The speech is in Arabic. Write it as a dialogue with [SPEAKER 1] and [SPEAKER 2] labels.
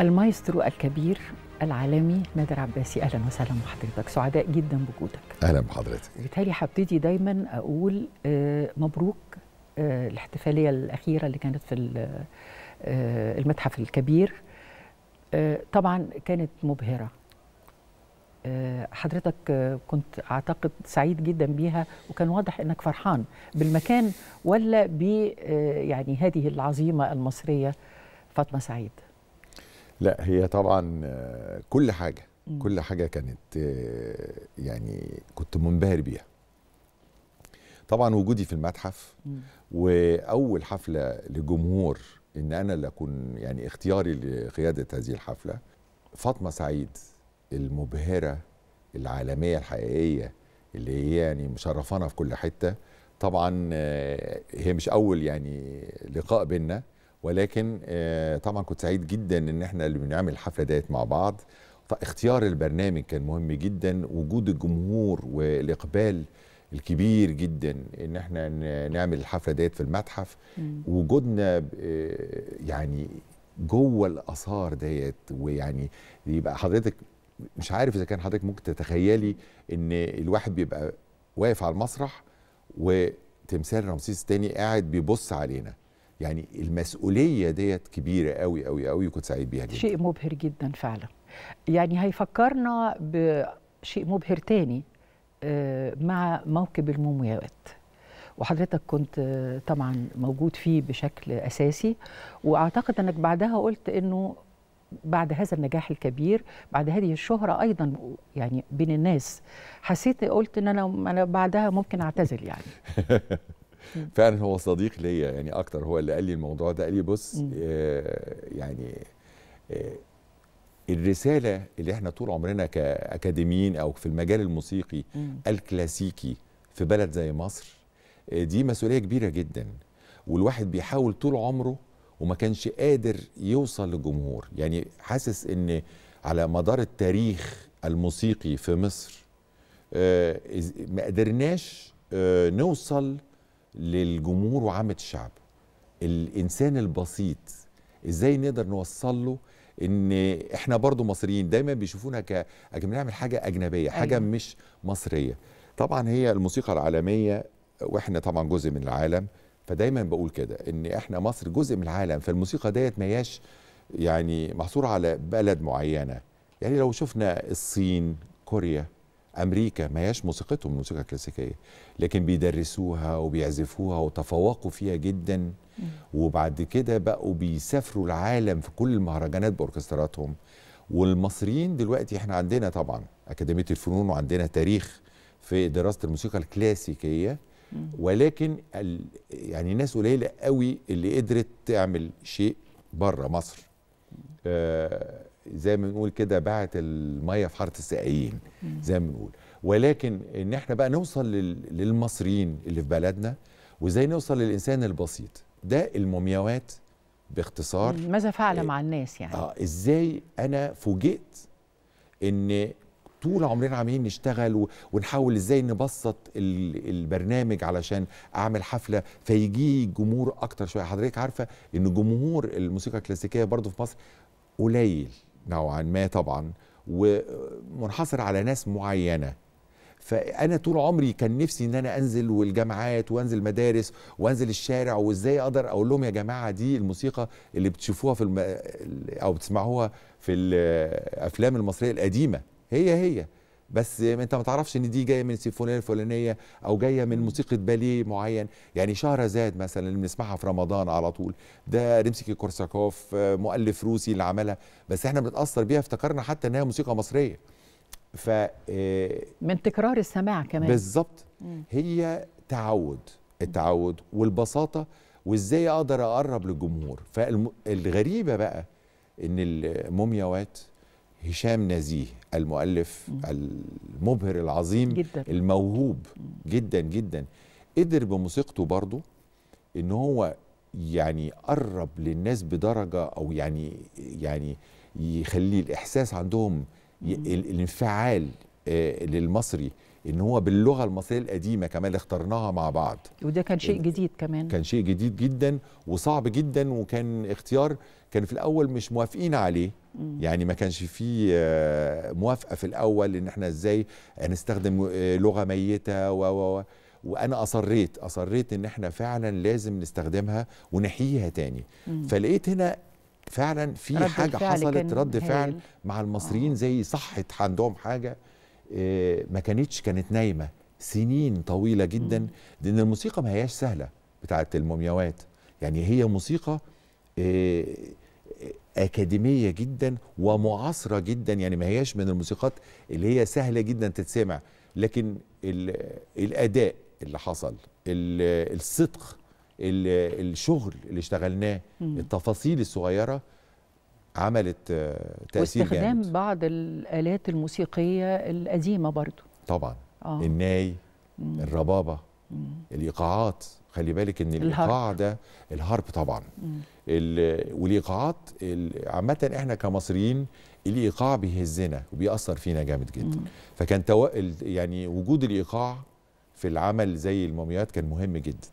[SPEAKER 1] المايسترو الكبير العالمي نادر عباسي اهلا وسهلا بحضرتك سعداء جدا بوجودك
[SPEAKER 2] اهلا بحضرتك
[SPEAKER 1] بالتالي هبتدي دايما اقول آه، مبروك آه، الاحتفاليه الاخيره اللي كانت في آه، المتحف الكبير طبعا كانت مبهره حضرتك كنت اعتقد سعيد جدا بيها وكان واضح انك فرحان بالمكان ولا ب يعني هذه العظيمه المصريه فاطمه سعيد
[SPEAKER 2] لا هي طبعا كل حاجه كل حاجه كانت يعني كنت منبهر بيها طبعا وجودي في المتحف واول حفله لجمهور ان انا اللي اكون يعني اختياري لقياده هذه الحفله فاطمه سعيد المبهره العالميه الحقيقيه اللي هي يعني مشرفانا في كل حته طبعا آه، هي مش اول يعني لقاء بينا ولكن آه، طبعا كنت سعيد جدا ان احنا اللي بنعمل الحفله ديت مع بعض فاختيار البرنامج كان مهم جدا وجود الجمهور والاقبال الكبير جدا ان احنا نعمل الحفله ديت في المتحف وجودنا يعني جوه الاثار ديت ويعني يبقى حضرتك مش عارف اذا كان حضرتك ممكن تتخيلي ان الواحد بيبقى واقف على المسرح وتمثال رمسيس الثاني قاعد بيبص علينا يعني المسؤوليه ديت كبيره قوي قوي قوي وكنت سعيد
[SPEAKER 1] بيها جدا شيء مبهر جدا فعلا يعني هيفكرنا بشيء مبهر تاني آه، مع موكب المومياوات وحضرتك كنت آه، طبعا موجود فيه بشكل اساسي واعتقد انك بعدها قلت انه بعد هذا النجاح الكبير بعد هذه الشهرة أيضا يعني بين الناس حسيت قلت إن أنا أنا بعدها ممكن أعتزل يعني
[SPEAKER 2] فعلا هو صديق ليا يعني اكتر هو اللي قال لي الموضوع ده قال لي بص آه يعني آه الرساله اللي احنا طول عمرنا كاكاديميين او في المجال الموسيقي الكلاسيكي في بلد زي مصر آه، دي مسؤوليه كبيره جدا والواحد بيحاول طول عمره وما كانش قادر يوصل للجمهور يعني حاسس ان على مدار التاريخ الموسيقي في مصر آه، ما قدرناش آه، نوصل للجمهور وعامة الشعب الإنسان البسيط إزاي نقدر نوصل له ان احنا برضو مصريين دايما بيشوفونا كأجنبية بنعمل حاجه اجنبيه حاجه أيوة. مش مصريه طبعا هي الموسيقى العالميه واحنا طبعا جزء من العالم فدايما بقول كده ان احنا مصر جزء من العالم فالموسيقى ديت ما هياش يعني محصوره على بلد معينه يعني لو شفنا الصين كوريا امريكا ما هياش موسيقتهم الموسيقى الكلاسيكيه لكن بيدرسوها وبيعزفوها وتفوقوا فيها جدا وبعد كده بقوا بيسافروا العالم في كل المهرجانات باوركستراتهم والمصريين دلوقتي احنا عندنا طبعا اكاديميه الفنون وعندنا تاريخ في دراسه الموسيقى الكلاسيكيه ولكن ال... يعني ناس قليله قوي اللي قدرت تعمل شيء بره مصر آه زي ما بنقول كده باعت الميه في حاره السقايين زي ما بنقول ولكن ان احنا بقى نوصل للمصريين اللي في بلدنا وازاي نوصل للانسان البسيط ده المومياوات باختصار
[SPEAKER 1] ماذا فعل آه، مع الناس يعني اه
[SPEAKER 2] ازاي انا فوجئت ان طول عمرنا عمالين نشتغل ونحاول ازاي نبسط البرنامج علشان اعمل حفله فيجي جمهور اكتر شويه حضرتك عارفه ان جمهور الموسيقى الكلاسيكيه برضو في مصر قليل نوعا ما طبعا ومنحصر على ناس معينه فانا طول عمري كان نفسي ان انا انزل والجامعات وانزل مدارس وانزل الشارع وازاي اقدر اقول لهم يا جماعه دي الموسيقى اللي بتشوفوها في الم... او بتسمعوها في الافلام المصريه القديمه هي هي بس انت ما تعرفش ان دي جايه من السيمفونيه الفلانيه او جايه من موسيقى باليه معين يعني شهرزاد مثلا اللي بنسمعها في رمضان على طول ده ريمسكي كورساكوف مؤلف روسي اللي عملها بس احنا بنتاثر بيها افتكرنا حتى انها موسيقى مصريه ف آه،
[SPEAKER 1] من تكرار السماع كمان
[SPEAKER 2] بالظبط هي تعود التعود والبساطه وازاي اقدر اقرب للجمهور فالغريبه بقى ان المومياوات هشام نزيه المؤلف المبهر العظيم جدا. الموهوب جدا جدا قدر بموسيقته برضه ان هو يعني قرب للناس بدرجه او يعني يعني يخلي الاحساس عندهم الانفعال آه، للمصري ان هو باللغه المصريه القديمه كمان اللي اخترناها مع بعض
[SPEAKER 1] وده كان شيء جديد كمان
[SPEAKER 2] كان شيء جديد جدا وصعب جدا وكان اختيار كان في الاول مش موافقين عليه يعني ما كانش في آه، موافقه في الاول ان احنا ازاي نستخدم آه، لغه ميته و و وانا اصريت اصريت ان احنا فعلا لازم نستخدمها ونحييها تاني فلقيت هنا فعلا في حاجه حصلت رد فعل مع المصريين آه. زي صحت عندهم حاجه ما كانتش كانت نايمه سنين طويله جدا لان الموسيقى ما هياش سهله بتاعت المومياوات يعني هي موسيقى اكاديميه جدا ومعاصره جدا يعني ما هياش من الموسيقات اللي هي سهله جدا تتسمع لكن الاداء اللي حصل الصدق الشغل اللي اشتغلناه التفاصيل الصغيره عملت آه، تاثير واستخدام
[SPEAKER 1] جامد. بعض الالات الموسيقيه القديمه برضو
[SPEAKER 2] طبعا آه. الناي مم. الربابه مم. الايقاعات خلي بالك ان الايقاع ده الهارب طبعا مم. والايقاعات عامه احنا كمصريين الايقاع بيهزنا وبيأثر فينا جامد جدا فكان يعني وجود الايقاع في العمل زي المومياوات كان مهم جدا